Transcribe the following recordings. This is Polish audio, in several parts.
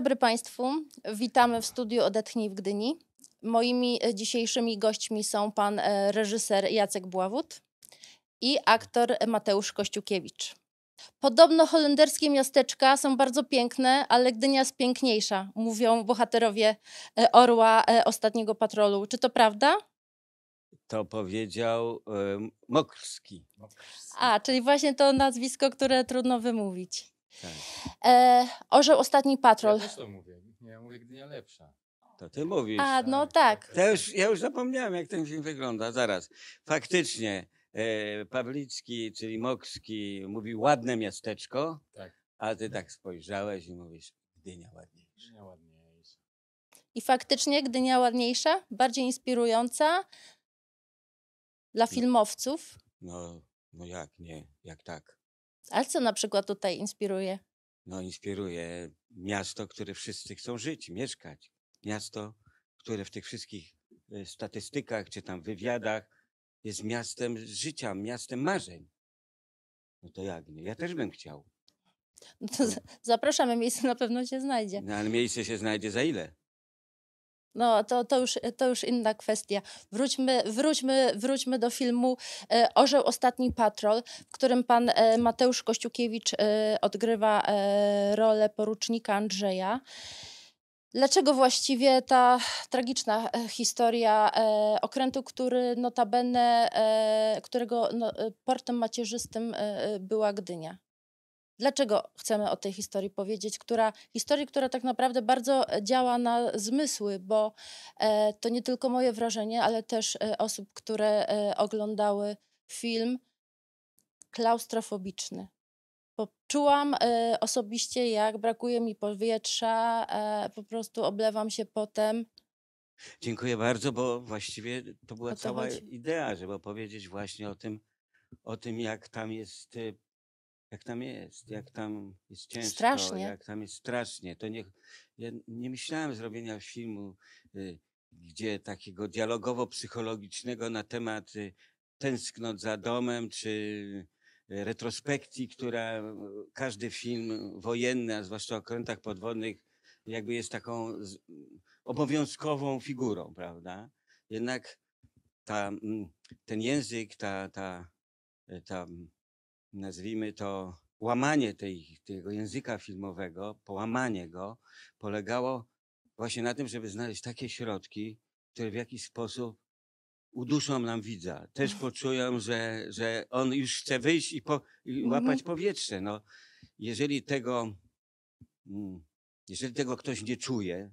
dobry Państwu. Witamy w studiu Odetchnij w Gdyni. Moimi e, dzisiejszymi gośćmi są pan e, reżyser Jacek Bławut i aktor Mateusz Kościukiewicz. Podobno holenderskie miasteczka są bardzo piękne, ale Gdynia jest piękniejsza, mówią bohaterowie e, Orła Ostatniego Patrolu. Czy to prawda? To powiedział Mokrski. A, czyli właśnie to nazwisko, które trudno wymówić. Tak. E, orzeł ostatni patrol. Ja też to mówię. Ja mówię Gdynia lepsza. To ty mówisz. A, tak, no tak, tak. tak. To już, ja już zapomniałem, jak ten film wygląda. Zaraz. Faktycznie e, Pawlicki, czyli Mokski, mówi ładne miasteczko, Tak. a ty tak spojrzałeś i mówisz Gdynia ładniejsza. Gdynia ładniejsza. I faktycznie Gdynia ładniejsza, bardziej inspirująca dla no. filmowców. No, no jak nie, jak tak. Ale co na przykład tutaj inspiruje? No, inspiruje miasto, które wszyscy chcą żyć, mieszkać. Miasto, które w tych wszystkich e, statystykach czy tam wywiadach jest miastem życia, miastem marzeń. No to jak nie? Ja też bym chciał. No to zapraszamy, miejsce na pewno się znajdzie. No ale miejsce się znajdzie za ile? No, to, to, już, to już inna kwestia. Wróćmy, wróćmy, wróćmy do filmu e, Orzeł Ostatni Patrol, w którym pan e, Mateusz Kościukiewicz e, odgrywa rolę porucznika Andrzeja. Dlaczego właściwie ta tragiczna historia okrętu, który notabene, którego no, portem macierzystym była Gdynia? Dlaczego chcemy o tej historii powiedzieć? Która, historii, która tak naprawdę bardzo e, działa na zmysły, bo e, to nie tylko moje wrażenie, ale też e, osób, które e, oglądały film klaustrofobiczny. Poczułam e, osobiście, jak brakuje mi powietrza, e, po prostu oblewam się potem. Dziękuję bardzo, bo właściwie to była to cała chodzi. idea, żeby opowiedzieć właśnie o tym, o tym, jak tam jest y, jak tam jest, jak tam jest ciężko, strasznie. jak tam jest strasznie. To nie, ja nie myślałem zrobienia filmu, y, gdzie takiego dialogowo-psychologicznego na temat y, tęsknot za domem, czy y, retrospekcji, która y, każdy film wojenny, a zwłaszcza o krętach podwodnych, jakby jest taką z, obowiązkową figurą, prawda? Jednak ta, mm, ten język, ta, ta, y, ta nazwijmy to, łamanie tej, tego języka filmowego, połamanie go, polegało właśnie na tym, żeby znaleźć takie środki, które w jakiś sposób uduszą nam widza. Też poczują, że, że on już chce wyjść i, po, i mhm. łapać powietrze. No, jeżeli tego, mm, jeżeli tego ktoś nie czuje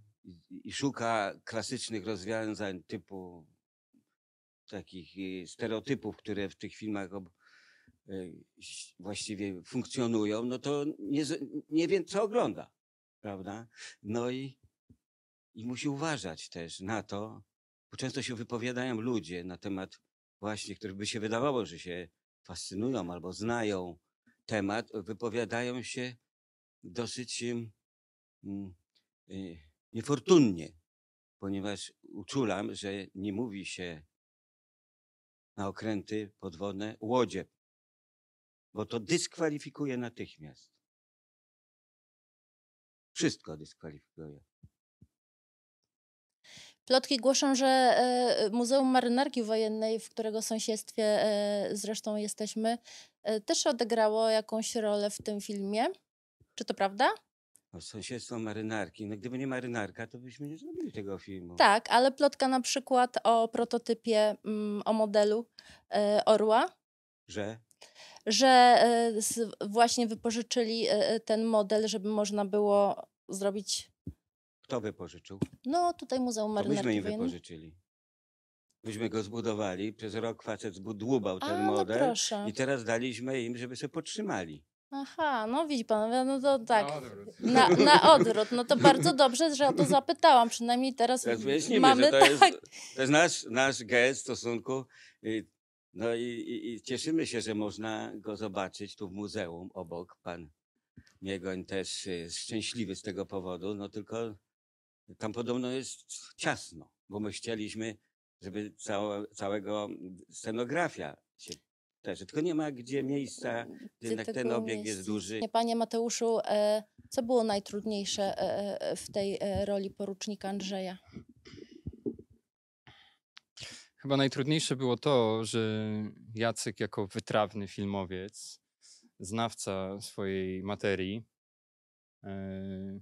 i szuka klasycznych rozwiązań typu takich y, stereotypów, które w tych filmach ob, Y, właściwie funkcjonują, no to nie, nie wiem, co ogląda, prawda? No i, i musi uważać też na to, bo często się wypowiadają ludzie na temat właśnie, których by się wydawało, że się fascynują albo znają temat, wypowiadają się dosyć mm, y, niefortunnie, ponieważ uczulam, że nie mówi się na okręty podwodne łodzie, bo to dyskwalifikuje natychmiast. Wszystko dyskwalifikuje. Plotki głoszą, że e, Muzeum Marynarki Wojennej, w którego sąsiedztwie e, zresztą jesteśmy, e, też odegrało jakąś rolę w tym filmie. Czy to prawda? O no, sąsiedztwo marynarki. No gdyby nie marynarka, to byśmy nie zrobili tego filmu. Tak, ale plotka na przykład o prototypie, mm, o modelu orła. Że? że e, właśnie wypożyczyli e, e, ten model, żeby można było zrobić. Kto wypożyczył? No, tutaj Muzeum Marynarki to Myśmy im wypożyczyli. Myśmy go zbudowali, przez rok facet zbudłubał ten A, no model no i teraz daliśmy im, żeby sobie podtrzymali. Aha, no widzi pan, no, no to tak. Na odwrót. Na, na odwrót. No to bardzo dobrze, że o to zapytałam. Przynajmniej teraz, teraz mamy... To, tak... jest, to jest nasz, nasz gest w stosunku y, no i, i, i, cieszymy się, że można go zobaczyć tu w muzeum obok. Pan Miegoń też jest szczęśliwy z tego powodu, no tylko tam podobno jest ciasno, bo my chcieliśmy, żeby całego scenografia się też, tylko nie ma gdzie miejsca, jednak ten obiekt jest, jest duży. Panie Mateuszu, e, co było najtrudniejsze e, e, w tej roli porucznika Andrzeja? Chyba najtrudniejsze było to, że Jacek jako wytrawny filmowiec, znawca swojej materii, e,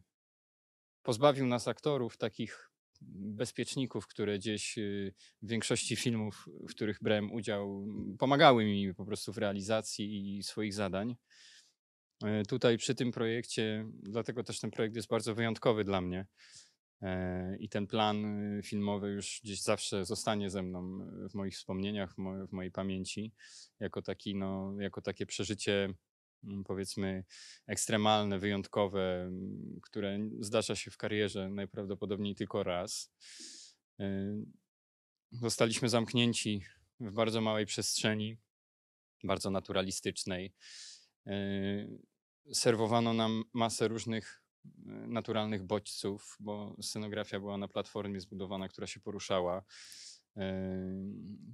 pozbawił nas aktorów takich bezpieczników, które gdzieś y, w większości filmów, w których brałem udział, pomagały mi po prostu w realizacji i swoich zadań. E, tutaj przy tym projekcie, dlatego też ten projekt jest bardzo wyjątkowy dla mnie, E, I ten plan y, filmowy już gdzieś zawsze zostanie ze mną y, w moich wspomnieniach, w mojej pamięci, jako, taki, no, jako takie przeżycie, mm, powiedzmy, ekstremalne, wyjątkowe, które zdarza się w karierze najprawdopodobniej tylko raz. E, zostaliśmy zamknięci w bardzo małej przestrzeni, bardzo naturalistycznej. E, serwowano nam masę różnych Y, naturalnych bodźców, bo scenografia była na platformie zbudowana, która się poruszała. Y,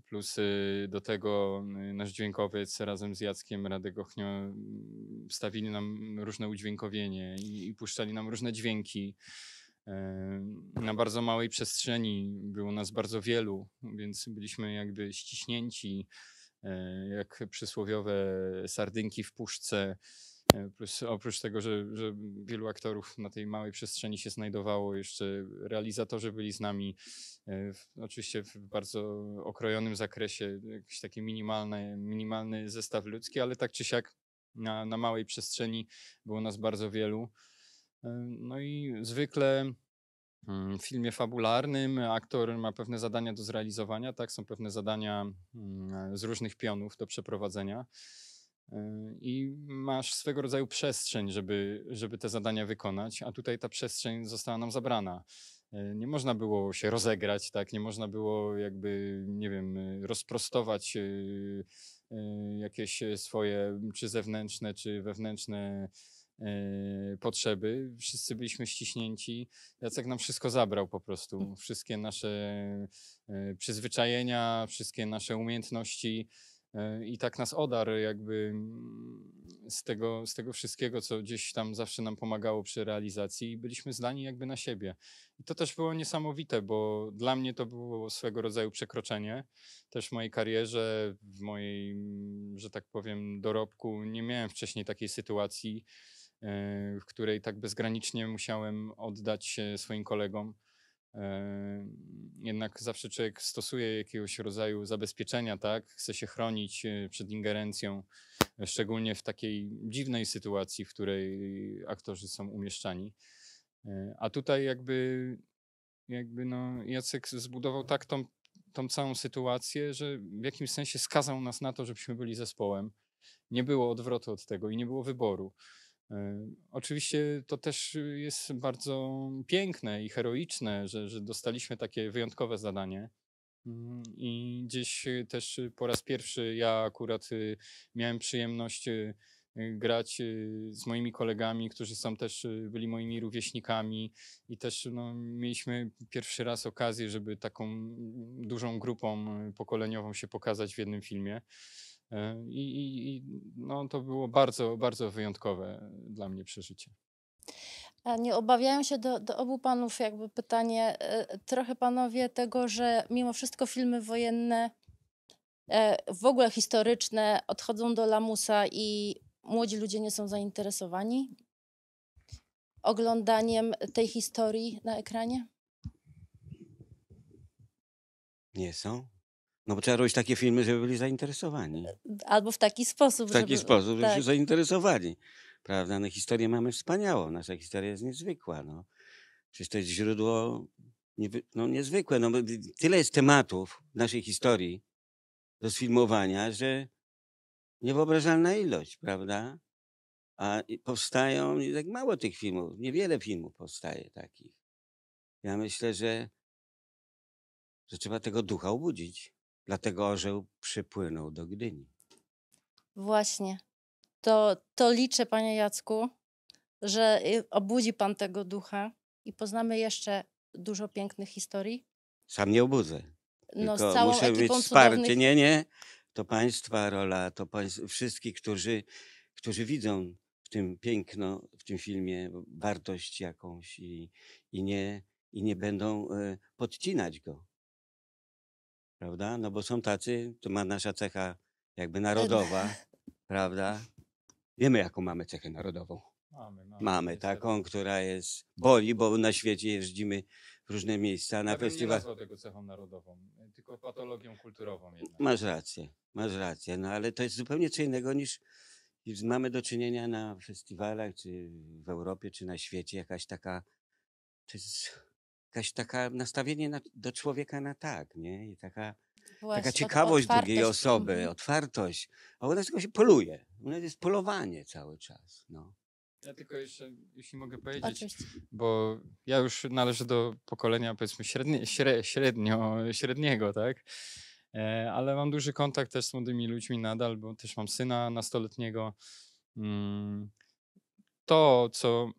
plus y, do tego nasz dźwiękowiec razem z Jackiem Radegochnio stawili nam różne udźwiękowienie i, i puszczali nam różne dźwięki. Na bardzo małej przestrzeni było nas bardzo wielu, więc byliśmy jakby ściśnięci jak przysłowiowe sardynki w puszce. Plus, oprócz tego, że, że, wielu aktorów na tej małej przestrzeni się znajdowało, jeszcze realizatorzy byli z nami, e, w, oczywiście w bardzo okrojonym zakresie, jakiś taki minimalny, minimalny zestaw ludzki, ale tak czy siak na, na małej przestrzeni było nas bardzo wielu. E, no i zwykle mm, w filmie fabularnym aktor ma pewne zadania do zrealizowania, tak? Są pewne zadania mm, z różnych pionów do przeprowadzenia. Y, i masz swego rodzaju przestrzeń, żeby, żeby te zadania wykonać, a tutaj ta przestrzeń została nam zabrana. Y, nie można było się rozegrać, tak? nie można było jakby, nie wiem, rozprostować y, jakieś swoje czy zewnętrzne, czy wewnętrzne potrzeby. Wszyscy byliśmy ściśnięci. Jacek nam wszystko zabrał po prostu. Mm. Wszystkie nasze przyzwyczajenia, wszystkie nasze umiejętności. E, i tak nas odarł jakby mm, z tego, z tego wszystkiego, co gdzieś tam zawsze nam pomagało przy realizacji i byliśmy zdani jakby na siebie. I to też było niesamowite, bo dla mnie to było swego rodzaju przekroczenie. Też w mojej karierze, w mojej, mm, że tak powiem, dorobku nie miałem wcześniej takiej sytuacji, e, w której tak bezgranicznie musiałem oddać się swoim kolegom jednak zawsze człowiek stosuje jakiegoś rodzaju zabezpieczenia, tak? Chce się chronić e, przed ingerencją, e, szczególnie w takiej dziwnej sytuacji, w której aktorzy są umieszczani. E, a tutaj jakby, jakby no Jacek zbudował tak tą, tą całą sytuację, że w jakimś sensie skazał nas na to, żebyśmy byli zespołem. Nie było odwrotu od tego i nie było wyboru. E, oczywiście to też jest bardzo piękne i heroiczne, że, że dostaliśmy takie wyjątkowe zadanie. Mm, I gdzieś też po raz pierwszy ja akurat y, miałem przyjemność y, y, grać z moimi kolegami, którzy są też byli moimi rówieśnikami i też no, mieliśmy pierwszy raz okazję, żeby taką mm, dużą grupą pokoleniową się pokazać w jednym filmie. E, I, i, no, to było bardzo, bardzo wyjątkowe e, dla mnie przeżycie. A nie obawiają się do, do, obu panów jakby pytanie, e, trochę panowie tego, że mimo wszystko filmy wojenne, w ogóle historyczne, odchodzą do lamusa i młodzi ludzie nie są zainteresowani oglądaniem tej historii na ekranie? Nie są. No bo trzeba robić takie filmy, żeby byli zainteresowani. Albo w taki sposób. W taki żeby... sposób, żeby tak. się zainteresowani. Prawda? No historię mamy wspaniałą, nasza historia jest niezwykła. No. Przecież to jest źródło no, niezwykłe. No, tyle jest tematów w naszej historii do sfilmowania, że niewyobrażalna ilość, prawda? A powstają tak mało tych filmów, niewiele filmów powstaje takich. Ja myślę, że, że trzeba tego ducha obudzić. Dlatego orzeł przypłynął do Gdyni. Właśnie. To, to liczę, panie Jacku, że y, obudzi pan tego ducha i poznamy jeszcze dużo pięknych historii. Sam nie obudzę. No, Tylko z całą muszę być wsparty. Cudownych... Nie, nie. To państwa rola, to państw, wszystkich, którzy, którzy widzą w tym piękno, w tym filmie wartość jakąś i, i, nie, i nie będą y, podcinać go prawda? No bo są tacy, to ma nasza cecha jakby narodowa, prawda? Wiemy, jaką mamy cechę narodową. Mamy, mamy. mamy taką, która jest, boli, bo na świecie jeździmy w różne miejsca, na ja Nie tego cechą narodową, tylko patologią kulturową jednak. Masz rację, masz rację, no ale to jest zupełnie co innego niż, niż mamy do czynienia na festiwalach, czy w Europie, czy na świecie, jakaś taka, to jest jakaś taka nastawienie na, do człowieka na tak, nie? I taka, Właśnie, taka ciekawość drugiej osoby, mm otwartość. A ona tylko się poluje. to jest polowanie cały czas, no. Ja tylko jeszcze, jeśli mogę powiedzieć, Oczywiście. bo ja już należę do pokolenia powiedzmy średnie, średnio, średniego, tak? E, ale mam duży kontakt też z młodymi ludźmi nadal, bo też mam syna nastoletniego. Mm, to, co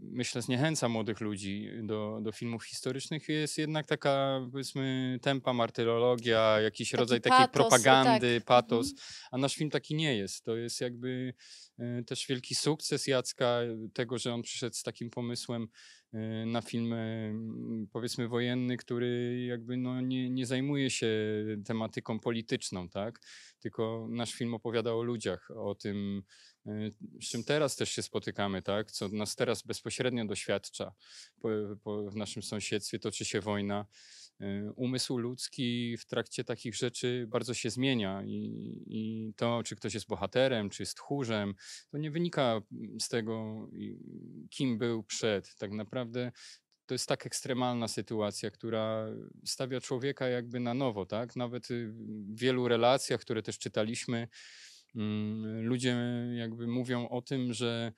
myślę zniechęca młodych ludzi do, do filmów historycznych, jest jednak taka, powiedzmy, tempa martyrologia, jakiś Taki rodzaj takiej tak. propagandy, tak. patos, mhm. a nasz film taki nie jest. To jest jakby Y, też wielki sukces Jacka, y, tego, że on przyszedł z takim pomysłem y, na film mm, powiedzmy wojenny, który jakby no nie, nie zajmuje się tematyką polityczną, tak? tylko nasz film opowiada o ludziach, o tym, z czym teraz też się spotykamy, tak? co nas teraz bezpośrednio doświadcza po, po, w naszym sąsiedztwie, toczy się wojna. Y, umysł ludzki w trakcie takich rzeczy bardzo się zmienia i, i to, czy ktoś jest bohaterem, czy jest tchórzem, to nie wynika mm, z tego, kim był przed. Tak naprawdę to jest tak ekstremalna sytuacja, która stawia człowieka jakby na nowo, tak? Nawet y, w wielu relacjach, które też czytaliśmy, mm, ludzie jakby mówią o tym, że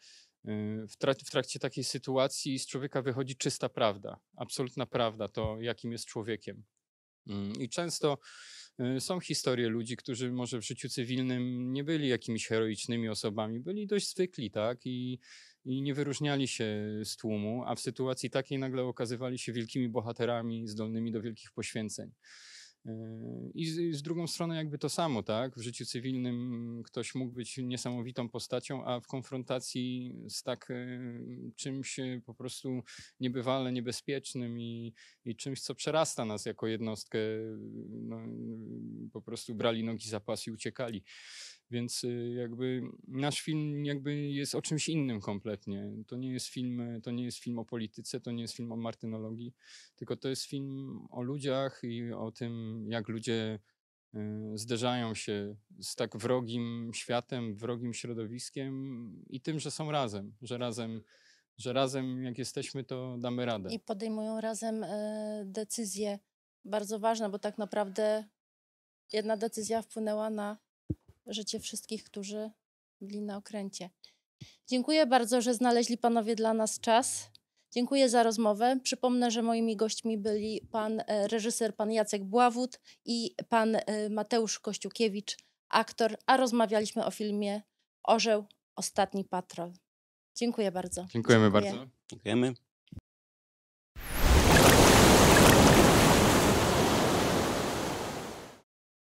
Y, w, trak w trakcie takiej sytuacji z człowieka wychodzi czysta prawda, absolutna prawda, to jakim jest człowiekiem. Mm, I często y, są historie ludzi, którzy może w życiu cywilnym nie byli jakimiś heroicznymi osobami, byli dość zwykli, tak? I, i nie wyróżniali się z tłumu, a w sytuacji takiej nagle okazywali się wielkimi bohaterami zdolnymi do wielkich poświęceń. Yy, I z, z, drugą stroną jakby to samo, tak? W życiu cywilnym ktoś mógł być niesamowitą postacią, a w konfrontacji z tak yy, czymś yy, po prostu niebywale niebezpiecznym i, i czymś, co przerasta nas jako jednostkę, no, po prostu brali nogi za pas i uciekali. Więc y, jakby nasz film jakby jest o czymś innym kompletnie. To nie jest film, y, to nie jest film o polityce, to nie jest film o martynologii, tylko to jest film o ludziach i o tym, jak ludzie y, zderzają się z tak wrogim światem, wrogim środowiskiem i tym, że są razem, że razem że razem jak jesteśmy, to damy radę. I podejmują razem decyzje bardzo ważne, bo tak naprawdę jedna decyzja wpłynęła na życie wszystkich, którzy byli na okręcie. Dziękuję bardzo, że znaleźli panowie dla nas czas. Dziękuję za rozmowę. Przypomnę, że moimi gośćmi byli pan e, reżyser, pan Jacek Bławut i pan e, Mateusz Kościukiewicz, aktor, a rozmawialiśmy o filmie Orzeł, Ostatni Patrol. Dziękuję bardzo. Dziękujemy Dziękuję. bardzo. Dziękujemy.